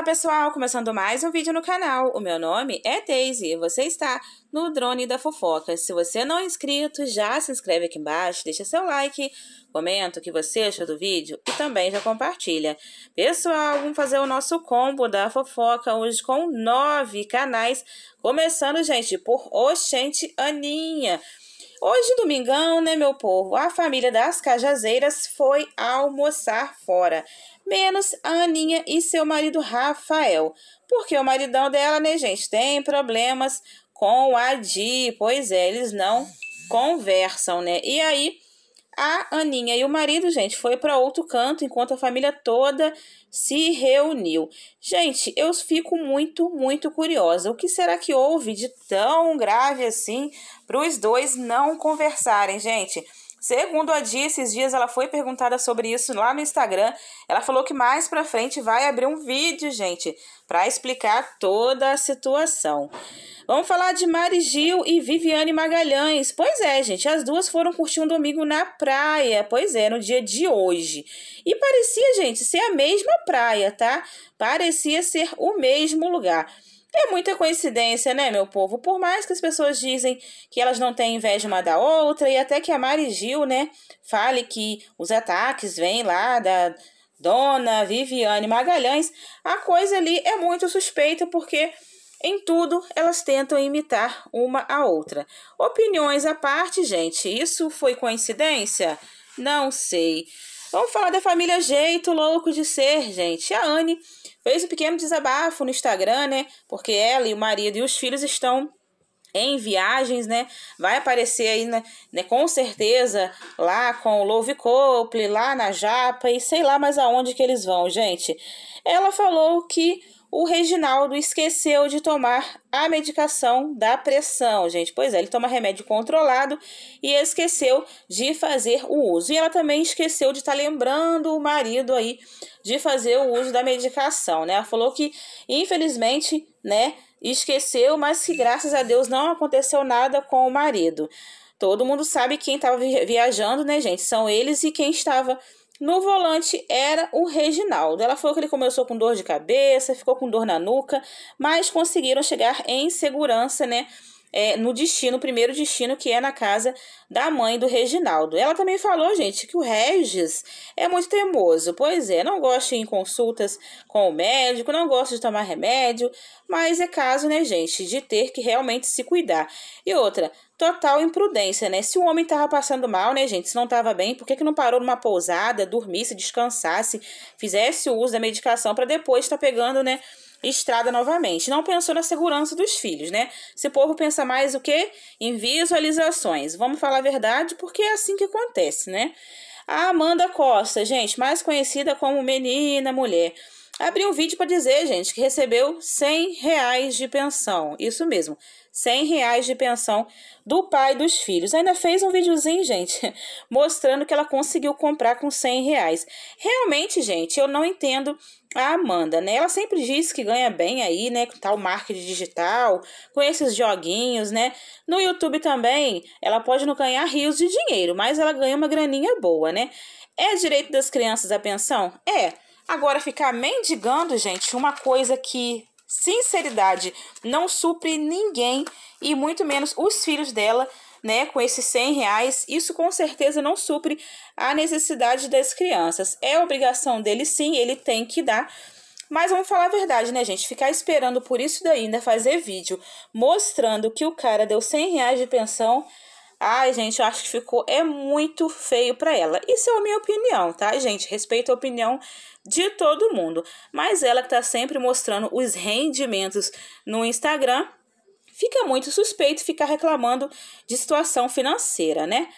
Olá pessoal, começando mais um vídeo no canal. O meu nome é Daisy e você está no Drone da Fofoca. Se você não é inscrito, já se inscreve aqui embaixo, deixa seu like, comenta o que você achou do vídeo e também já compartilha. Pessoal, vamos fazer o nosso combo da fofoca hoje com nove canais, começando, gente, por Oxente Aninha. Hoje, domingão, né, meu povo? A família das Cajazeiras foi almoçar fora, menos a Aninha e seu marido Rafael, porque o maridão dela, né, gente, tem problemas com a Di, pois é, eles não conversam, né? E aí a Aninha e o marido, gente, foi para outro canto enquanto a família toda se reuniu. Gente, eu fico muito, muito curiosa. O que será que houve de tão grave assim para os dois não conversarem, gente? Segundo a Dia, esses dias ela foi perguntada sobre isso lá no Instagram. Ela falou que mais pra frente vai abrir um vídeo, gente, para explicar toda a situação. Vamos falar de Mari Gil e Viviane Magalhães. Pois é, gente, as duas foram curtir um domingo na praia. Pois é, no dia de hoje. E parecia, gente, ser a mesma praia, tá? Parecia ser o mesmo lugar. É muita coincidência, né, meu povo? Por mais que as pessoas dizem que elas não têm inveja uma da outra, e até que a Mari Gil, né, fale que os ataques vêm lá da Dona Viviane Magalhães, a coisa ali é muito suspeita, porque em tudo elas tentam imitar uma a outra. Opiniões à parte, gente, isso foi coincidência? Não sei. Vamos falar da família Jeito Louco de Ser, gente. A Anne fez um pequeno desabafo no Instagram, né? Porque ela e o marido e os filhos estão em viagens, né? Vai aparecer aí, né, né com certeza, lá com o Love Couple, lá na Japa e sei lá mais aonde que eles vão, gente. Ela falou que o Reginaldo esqueceu de tomar a medicação da pressão, gente. Pois é, ele toma remédio controlado e esqueceu de fazer o uso. E ela também esqueceu de estar tá lembrando o marido aí de fazer o uso da medicação, né? Ela falou que, infelizmente, né, esqueceu, mas que graças a Deus não aconteceu nada com o marido. Todo mundo sabe quem estava viajando, né, gente? São eles e quem estava viajando no volante era o Reginaldo. Ela falou que ele começou com dor de cabeça, ficou com dor na nuca, mas conseguiram chegar em segurança, né? é, no destino, o primeiro destino, que é na casa da mãe do Reginaldo. Ela também falou, gente, que o Regis é muito teimoso. Pois é, não gosta em consultas com o médico, não gosta de tomar remédio, mas é caso, né, gente, de ter que realmente se cuidar. E outra, total imprudência, né? Se o homem tava passando mal, né, gente? Se não tava bem, por que, que não parou numa pousada, dormisse, descansasse, fizesse o uso da medicação para depois estar tá pegando, né? estrada novamente. Não pensou na segurança dos filhos, né? Esse povo pensa mais o que? Em visualizações. Vamos falar a verdade, porque é assim que acontece, né? A Amanda Costa, gente, mais conhecida como Menina Mulher, abriu um vídeo para dizer, gente, que recebeu 100 reais de pensão. Isso mesmo, 100 reais de pensão do pai dos filhos. Ainda fez um videozinho, gente, mostrando que ela conseguiu comprar com 100 reais. Realmente, gente, eu não entendo a Amanda, né? Ela sempre diz que ganha bem aí, né? Com tal marketing digital, com esses joguinhos, né? No YouTube também, ela pode não ganhar rios de dinheiro, mas ela ganha uma graninha boa, né? É direito das crianças a pensão? É. Agora, ficar mendigando, gente, uma coisa que sinceridade não supre ninguém e muito menos os filhos dela, né? Com esses 100 reais, isso com certeza não supre a necessidade das crianças. É obrigação dele, sim, ele tem que dar. Mas vamos falar a verdade, né, gente? Ficar esperando por isso daí, ainda fazer vídeo mostrando que o cara deu 100 reais de pensão Ai, gente, eu acho que ficou é muito feio para ela. Isso é a minha opinião, tá, gente? Respeito a opinião de todo mundo. Mas ela que tá sempre mostrando os rendimentos no Instagram, fica muito suspeito ficar reclamando de situação financeira, né?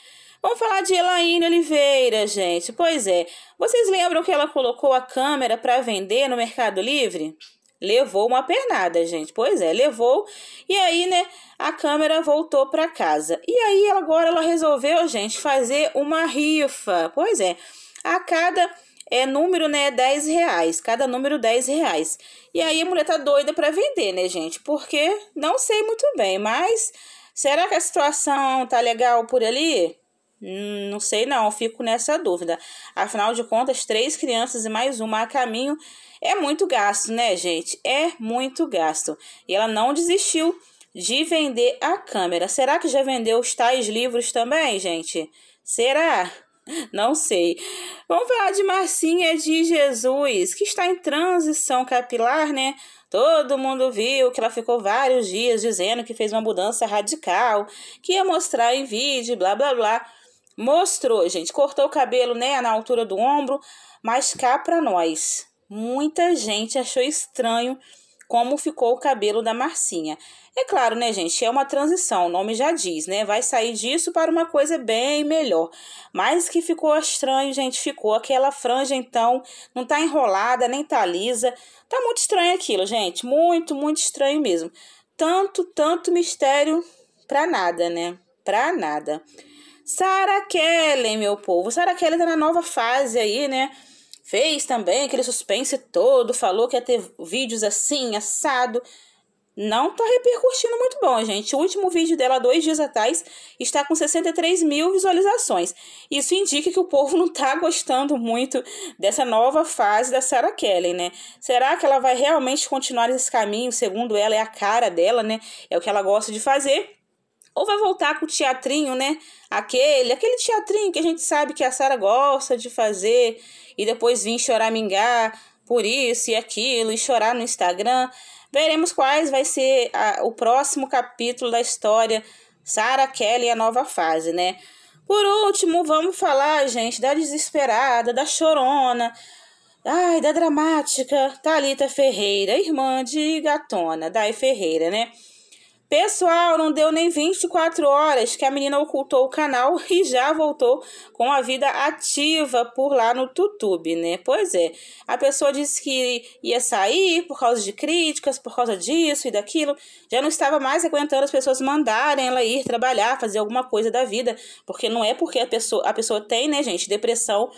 Vamos falar de Elaine Oliveira, gente. Pois é. Vocês lembram que ela colocou a câmera para vender no Mercado Livre? Levou uma pernada, gente. Pois é, levou. E aí, né, a câmera voltou para casa. E aí agora ela resolveu, gente, fazer uma rifa. Pois é. A cada é número, né, 10 é reais, cada número 10 reais. E aí a mulher tá doida para vender, né, gente? Porque não sei muito bem, mas será que a situação tá legal por ali? Hum, não sei não, fico nessa dúvida. Afinal de contas, três crianças e mais uma a caminho é muito gasto, né, gente? É muito gasto. E ela não desistiu de vender a câmera. Será que já vendeu os tais livros também, gente? Será? Não sei. Vamos falar de Marcinha de Jesus, que está em transição capilar, né? Todo mundo viu que ela ficou vários dias dizendo que fez uma mudança radical, que ia mostrar em vídeo, blá blá blá. Mostrou, gente. Cortou o cabelo, né? Na altura do ombro. Mas cá pra nós. Muita gente achou estranho como ficou o cabelo da Marcinha. É claro, né, gente? É uma transição, o nome já diz, né? Vai sair disso para uma coisa bem melhor. Mas que ficou estranho, gente, ficou. Aquela franja, então, não tá enrolada, nem tá lisa. Tá muito estranho aquilo, gente. Muito, muito estranho mesmo. Tanto, tanto mistério pra nada, né? Pra nada. Sarah Kellen, meu povo. Sarah Kellen tá na nova fase aí, né? Fez também aquele suspense todo, falou que ia ter vídeos assim, assado. Não tá repercutindo muito bom, gente. O último vídeo dela, dois dias atrás, está com 63 mil visualizações. Isso indica que o povo não tá gostando muito dessa nova fase da Sarah Kellen, né? Será que ela vai realmente continuar nesse caminho? Segundo ela, é a cara dela, né? É o que ela gosta de fazer. Ou vai voltar com o teatrinho, né? Aquele, aquele teatrinho que a gente sabe que a Sara gosta de fazer e depois vir choramingar por isso e aquilo e chorar no Instagram. Veremos quais vai ser a, o próximo capítulo da história Sara Kelly e a nova fase, né? Por último, vamos falar, gente, da desesperada, da chorona, ai, da dramática Talita Ferreira, irmã de Gatona, Dai Ferreira, né? Pessoal, não deu nem 24 horas que a menina ocultou o canal e já voltou com a vida ativa por lá no YouTube, né? Pois é, a pessoa disse que ia sair por causa de críticas, por causa disso e daquilo, já não estava mais aguentando as pessoas mandarem ela ir trabalhar, fazer alguma coisa da vida, porque não é porque a pessoa, a pessoa tem, né, gente, depressão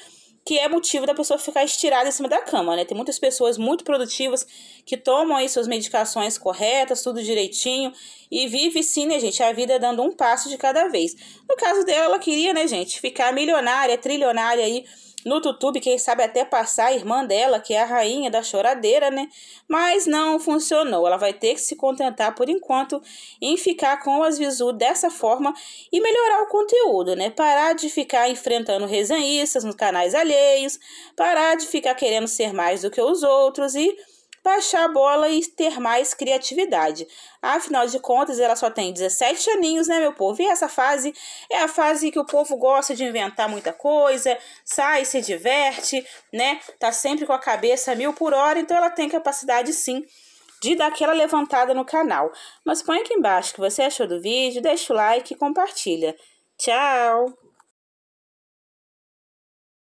que é motivo da pessoa ficar estirada em cima da cama, né? Tem muitas pessoas muito produtivas que tomam aí suas medicações corretas, tudo direitinho, e vive sim, né, gente, a vida dando um passo de cada vez. No caso dela, ela queria, né, gente, ficar milionária, trilionária aí no YouTube, quem sabe até passar a irmã dela, que é a rainha da choradeira, né? Mas não funcionou. Ela vai ter que se contentar por enquanto em ficar com as visu dessa forma e melhorar o conteúdo, né? Parar de ficar enfrentando resenhistas nos canais alheios, parar de ficar querendo ser mais do que os outros e baixar a bola e ter mais criatividade. Afinal de contas, ela só tem 17 aninhos, né, meu povo? E essa fase é a fase que o povo gosta de inventar muita coisa, sai, se diverte, né? Tá sempre com a cabeça mil por hora, então ela tem capacidade sim de dar aquela levantada no canal. Mas põe aqui embaixo o que você achou do vídeo, deixa o like e compartilha. Tchau!